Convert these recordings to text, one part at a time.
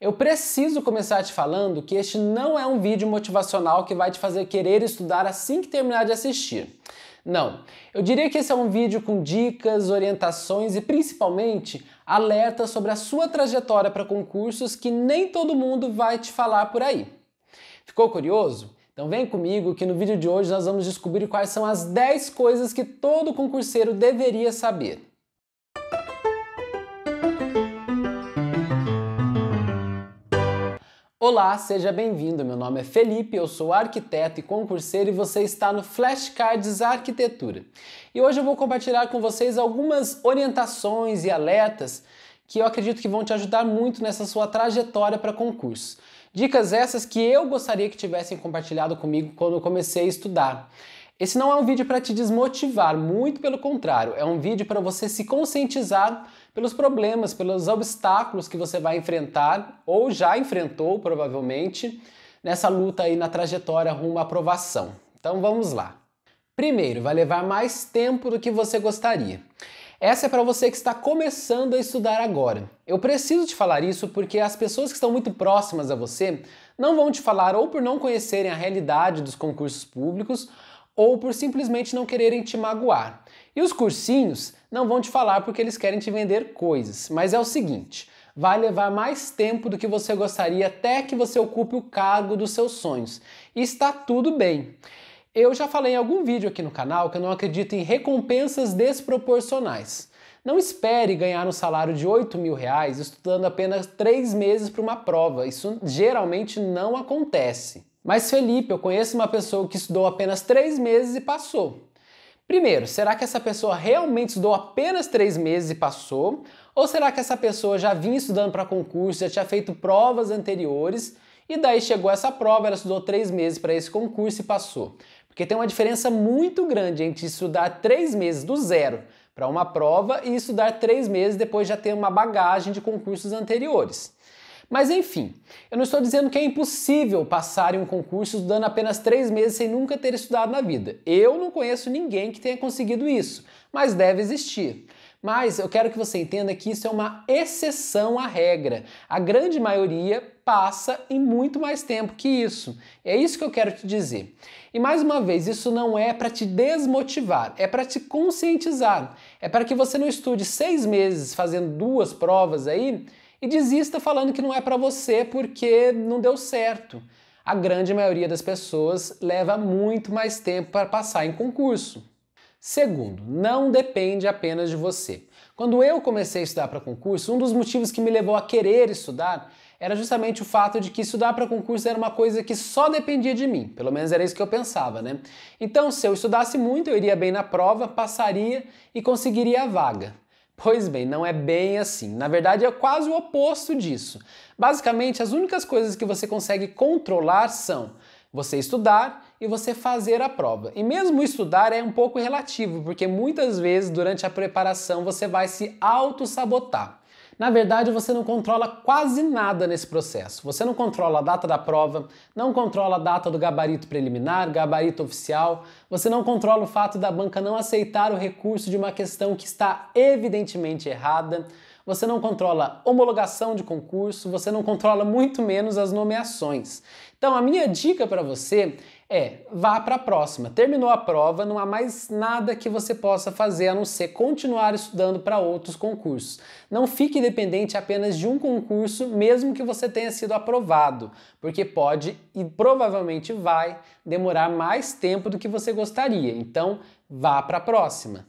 Eu preciso começar te falando que este não é um vídeo motivacional que vai te fazer querer estudar assim que terminar de assistir. Não, eu diria que esse é um vídeo com dicas, orientações e principalmente alertas sobre a sua trajetória para concursos que nem todo mundo vai te falar por aí. Ficou curioso? Então vem comigo que no vídeo de hoje nós vamos descobrir quais são as 10 coisas que todo concurseiro deveria saber. Olá, seja bem-vindo. Meu nome é Felipe, eu sou arquiteto e concurseiro e você está no Flashcards Arquitetura. E hoje eu vou compartilhar com vocês algumas orientações e alertas que eu acredito que vão te ajudar muito nessa sua trajetória para concurso. Dicas essas que eu gostaria que tivessem compartilhado comigo quando eu comecei a estudar. Esse não é um vídeo para te desmotivar, muito pelo contrário, é um vídeo para você se conscientizar pelos problemas, pelos obstáculos que você vai enfrentar ou já enfrentou provavelmente nessa luta aí na trajetória rumo à aprovação. Então vamos lá. Primeiro, vai levar mais tempo do que você gostaria. Essa é para você que está começando a estudar agora. Eu preciso te falar isso porque as pessoas que estão muito próximas a você não vão te falar ou por não conhecerem a realidade dos concursos públicos ou por simplesmente não quererem te magoar. E os cursinhos não vão te falar porque eles querem te vender coisas, mas é o seguinte: vai levar mais tempo do que você gostaria até que você ocupe o cargo dos seus sonhos. E está tudo bem. Eu já falei em algum vídeo aqui no canal que eu não acredito em recompensas desproporcionais. Não espere ganhar um salário de 8 mil reais estudando apenas 3 meses para uma prova. Isso geralmente não acontece. Mas Felipe, eu conheço uma pessoa que estudou apenas três meses e passou. Primeiro, será que essa pessoa realmente estudou apenas três meses e passou? Ou será que essa pessoa já vinha estudando para concurso, já tinha feito provas anteriores e daí chegou essa prova, ela estudou três meses para esse concurso e passou? Porque tem uma diferença muito grande entre estudar três meses do zero para uma prova e estudar três meses depois já ter uma bagagem de concursos anteriores. Mas enfim, eu não estou dizendo que é impossível passar em um concurso estudando apenas três meses sem nunca ter estudado na vida. Eu não conheço ninguém que tenha conseguido isso, mas deve existir. Mas eu quero que você entenda que isso é uma exceção à regra. A grande maioria passa em muito mais tempo que isso. É isso que eu quero te dizer. E mais uma vez, isso não é para te desmotivar, é para te conscientizar. É para que você não estude seis meses fazendo duas provas aí e desista falando que não é para você porque não deu certo. A grande maioria das pessoas leva muito mais tempo para passar em concurso. Segundo, não depende apenas de você. Quando eu comecei a estudar para concurso, um dos motivos que me levou a querer estudar era justamente o fato de que estudar para concurso era uma coisa que só dependia de mim, pelo menos era isso que eu pensava, né? Então, se eu estudasse muito, eu iria bem na prova, passaria e conseguiria a vaga. Pois bem, não é bem assim. Na verdade, é quase o oposto disso. Basicamente, as únicas coisas que você consegue controlar são você estudar e você fazer a prova. E mesmo estudar é um pouco relativo, porque muitas vezes durante a preparação você vai se auto-sabotar. Na verdade, você não controla quase nada nesse processo. Você não controla a data da prova, não controla a data do gabarito preliminar, gabarito oficial, você não controla o fato da banca não aceitar o recurso de uma questão que está evidentemente errada. Você não controla homologação de concurso, você não controla muito menos as nomeações. Então, a minha dica para você é vá para a próxima. Terminou a prova, não há mais nada que você possa fazer a não ser continuar estudando para outros concursos. Não fique dependente apenas de um concurso, mesmo que você tenha sido aprovado, porque pode e provavelmente vai demorar mais tempo do que você gostaria. Então, vá para a próxima.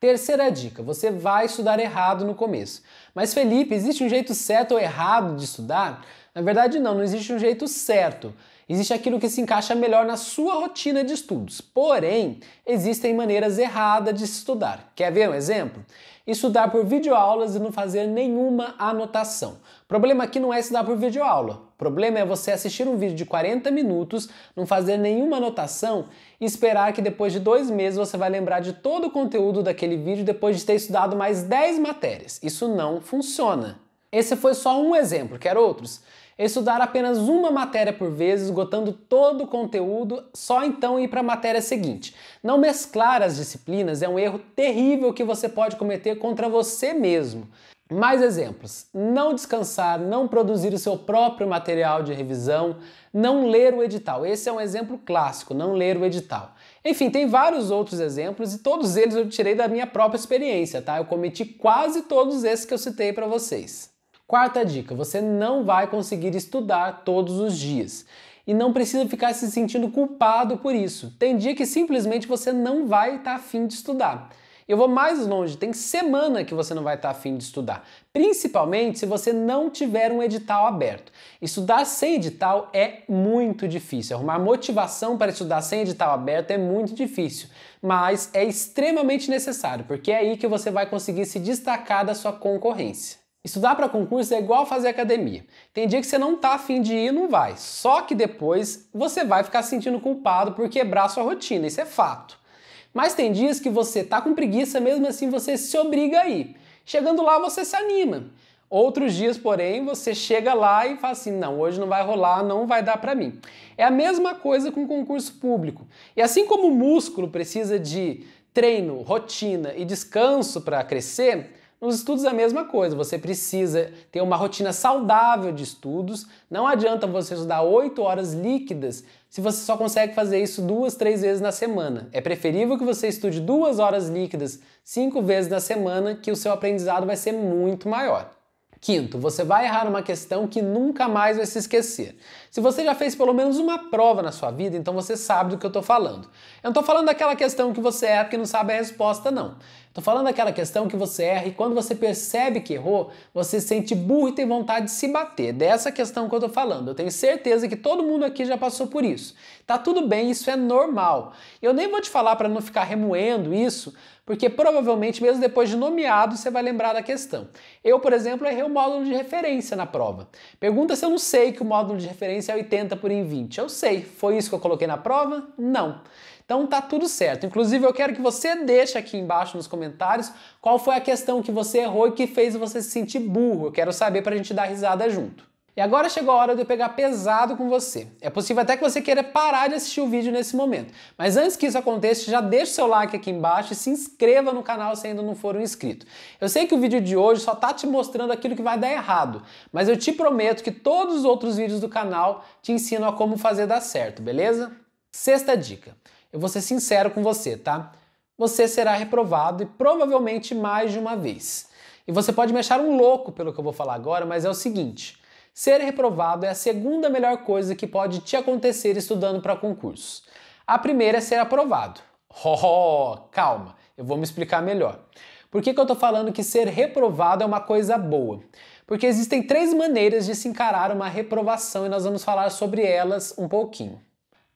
Terceira dica: você vai estudar errado no começo. Mas Felipe, existe um jeito certo ou errado de estudar? Na verdade, não, não existe um jeito certo. Existe aquilo que se encaixa melhor na sua rotina de estudos. Porém, existem maneiras erradas de estudar. Quer ver um exemplo? Estudar por videoaulas e não fazer nenhuma anotação. O problema aqui não é estudar por videoaula. O problema é você assistir um vídeo de 40 minutos, não fazer nenhuma anotação e esperar que depois de dois meses você vai lembrar de todo o conteúdo daquele vídeo depois de ter estudado mais 10 matérias. Isso não funciona. Esse foi só um exemplo, quer outros? Estudar apenas uma matéria por vez, esgotando todo o conteúdo, só então ir para a matéria seguinte. Não mesclar as disciplinas é um erro terrível que você pode cometer contra você mesmo. Mais exemplos: não descansar, não produzir o seu próprio material de revisão, não ler o edital. Esse é um exemplo clássico, não ler o edital. Enfim, tem vários outros exemplos e todos eles eu tirei da minha própria experiência, tá? Eu cometi quase todos esses que eu citei para vocês. Quarta dica: você não vai conseguir estudar todos os dias. E não precisa ficar se sentindo culpado por isso. Tem dia que simplesmente você não vai estar tá afim de estudar. Eu vou mais longe, tem semana que você não vai estar tá afim de estudar, principalmente se você não tiver um edital aberto. Estudar sem edital é muito difícil, arrumar motivação para estudar sem edital aberto é muito difícil, mas é extremamente necessário, porque é aí que você vai conseguir se destacar da sua concorrência. Estudar para concurso é igual fazer academia. Tem dia que você não tá afim de ir, não vai. Só que depois você vai ficar se sentindo culpado por quebrar sua rotina, isso é fato. Mas tem dias que você tá com preguiça, mesmo assim você se obriga a ir. Chegando lá você se anima. Outros dias, porém, você chega lá e fala assim: não, hoje não vai rolar, não vai dar para mim. É a mesma coisa com concurso público. E assim como o músculo precisa de treino, rotina e descanso para crescer, nos estudos é a mesma coisa, você precisa ter uma rotina saudável de estudos. Não adianta você estudar 8 horas líquidas se você só consegue fazer isso duas, três vezes na semana. É preferível que você estude duas horas líquidas cinco vezes na semana, que o seu aprendizado vai ser muito maior. Quinto, você vai errar uma questão que nunca mais vai se esquecer. Se você já fez pelo menos uma prova na sua vida, então você sabe do que eu estou falando. Eu não estou falando daquela questão que você erra porque não sabe a resposta, não. Tô falando daquela questão que você erra e quando você percebe que errou, você sente burro e tem vontade de se bater. Dessa questão que eu tô falando. Eu tenho certeza que todo mundo aqui já passou por isso. Tá tudo bem, isso é normal. Eu nem vou te falar para não ficar remoendo isso, porque provavelmente mesmo depois de nomeado você vai lembrar da questão. Eu, por exemplo, errei o módulo de referência na prova. Pergunta se eu não sei que o módulo de referência é 80 por em 20. Eu sei. Foi isso que eu coloquei na prova? Não. Então tá tudo certo. Inclusive eu quero que você deixe aqui embaixo nos comentários qual foi a questão que você errou e que fez você se sentir burro. Eu quero saber para a gente dar risada junto. E agora chegou a hora de eu pegar pesado com você. É possível até que você queira parar de assistir o vídeo nesse momento. Mas antes que isso aconteça, já deixa o seu like aqui embaixo e se inscreva no canal se ainda não for um inscrito. Eu sei que o vídeo de hoje só tá te mostrando aquilo que vai dar errado, mas eu te prometo que todos os outros vídeos do canal te ensinam a como fazer dar certo, beleza? Sexta dica eu vou ser sincero com você, tá? Você será reprovado e provavelmente mais de uma vez. E você pode me achar um louco pelo que eu vou falar agora, mas é o seguinte: ser reprovado é a segunda melhor coisa que pode te acontecer estudando para concurso. A primeira é ser aprovado. Oh, calma, eu vou me explicar melhor. Por que, que eu estou falando que ser reprovado é uma coisa boa? Porque existem três maneiras de se encarar uma reprovação e nós vamos falar sobre elas um pouquinho.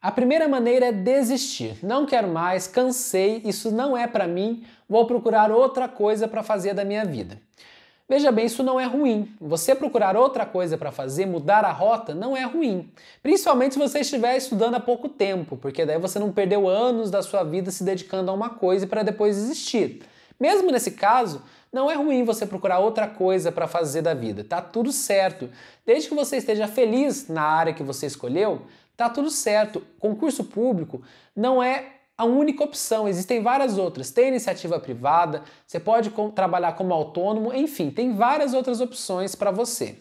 A primeira maneira é desistir. Não quero mais, cansei, isso não é para mim, vou procurar outra coisa para fazer da minha vida. Veja bem, isso não é ruim. Você procurar outra coisa para fazer, mudar a rota, não é ruim. Principalmente se você estiver estudando há pouco tempo, porque daí você não perdeu anos da sua vida se dedicando a uma coisa para depois desistir. Mesmo nesse caso, não é ruim você procurar outra coisa para fazer da vida, tá tudo certo. Desde que você esteja feliz na área que você escolheu, Tá tudo certo. Concurso público não é a única opção, existem várias outras. Tem iniciativa privada, você pode com, trabalhar como autônomo, enfim, tem várias outras opções para você.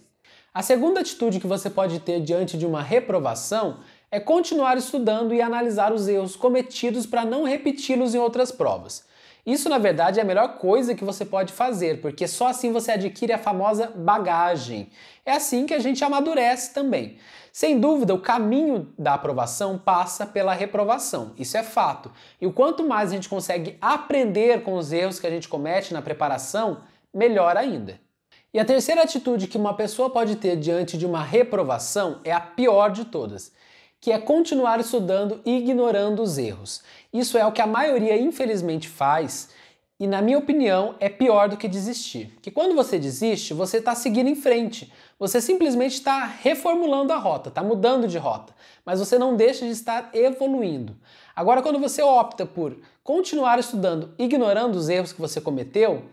A segunda atitude que você pode ter diante de uma reprovação é continuar estudando e analisar os erros cometidos para não repeti-los em outras provas. Isso, na verdade, é a melhor coisa que você pode fazer, porque só assim você adquire a famosa bagagem. É assim que a gente amadurece também. Sem dúvida, o caminho da aprovação passa pela reprovação. Isso é fato. E o quanto mais a gente consegue aprender com os erros que a gente comete na preparação, melhor ainda. E a terceira atitude que uma pessoa pode ter diante de uma reprovação é a pior de todas que é continuar estudando e ignorando os erros. Isso é o que a maioria, infelizmente, faz. E, na minha opinião, é pior do que desistir. Que quando você desiste, você está seguindo em frente. Você simplesmente está reformulando a rota, está mudando de rota. Mas você não deixa de estar evoluindo. Agora, quando você opta por continuar estudando, ignorando os erros que você cometeu,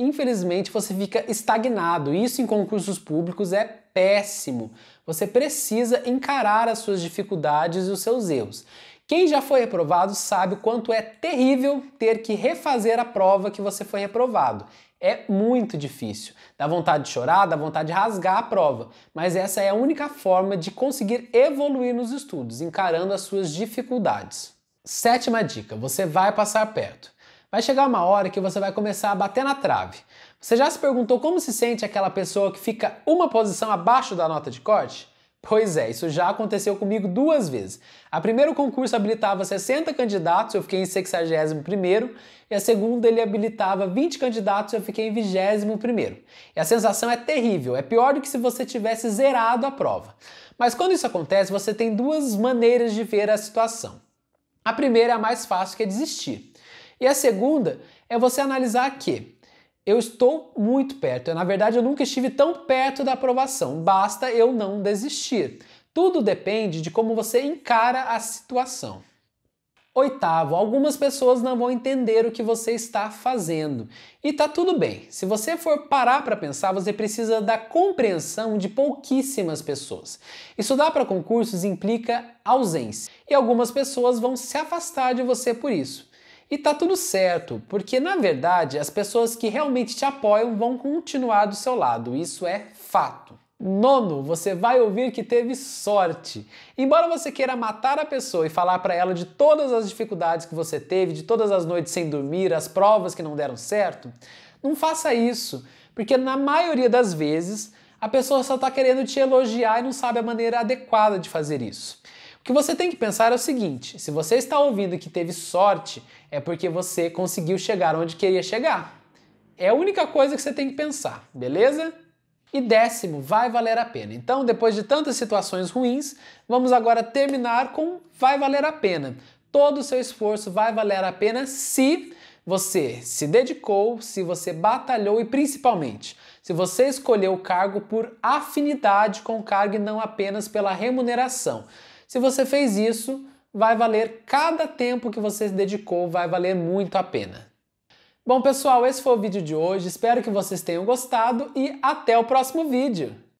infelizmente você fica estagnado. Isso em concursos públicos é péssimo. Você precisa encarar as suas dificuldades e os seus erros. Quem já foi reprovado sabe o quanto é terrível ter que refazer a prova que você foi reprovado. É muito difícil. Dá vontade de chorar, dá vontade de rasgar a prova, mas essa é a única forma de conseguir evoluir nos estudos, encarando as suas dificuldades. Sétima dica: você vai passar perto vai chegar uma hora que você vai começar a bater na trave. Você já se perguntou como se sente aquela pessoa que fica uma posição abaixo da nota de corte? Pois é, isso já aconteceu comigo duas vezes. A primeira o concurso habilitava 60 candidatos, eu fiquei em 61 primeiro, e a segunda ele habilitava 20 candidatos, eu fiquei em 21 primeiro. E a sensação é terrível, é pior do que se você tivesse zerado a prova. Mas quando isso acontece, você tem duas maneiras de ver a situação. A primeira é a mais fácil, que é desistir. E a segunda é você analisar que eu estou muito perto. Na verdade, eu nunca estive tão perto da aprovação. Basta eu não desistir. Tudo depende de como você encara a situação. Oitavo, algumas pessoas não vão entender o que você está fazendo. E tá tudo bem. Se você for parar para pensar, você precisa da compreensão de pouquíssimas pessoas. Estudar para concursos implica ausência, e algumas pessoas vão se afastar de você por isso. E tá tudo certo, porque na verdade as pessoas que realmente te apoiam vão continuar do seu lado, isso é fato. Nono, você vai ouvir que teve sorte. Embora você queira matar a pessoa e falar para ela de todas as dificuldades que você teve, de todas as noites sem dormir, as provas que não deram certo, não faça isso, porque na maioria das vezes a pessoa só está querendo te elogiar e não sabe a maneira adequada de fazer isso. O que você tem que pensar é o seguinte: se você está ouvindo que teve sorte, é porque você conseguiu chegar onde queria chegar. É a única coisa que você tem que pensar, beleza? E décimo, vai valer a pena. Então, depois de tantas situações ruins, vamos agora terminar com vai valer a pena. Todo o seu esforço vai valer a pena se você se dedicou, se você batalhou e principalmente se você escolheu o cargo por afinidade com o cargo e não apenas pela remuneração. Se você fez isso, vai valer cada tempo que você dedicou, vai valer muito a pena. Bom, pessoal, esse foi o vídeo de hoje. Espero que vocês tenham gostado e até o próximo vídeo.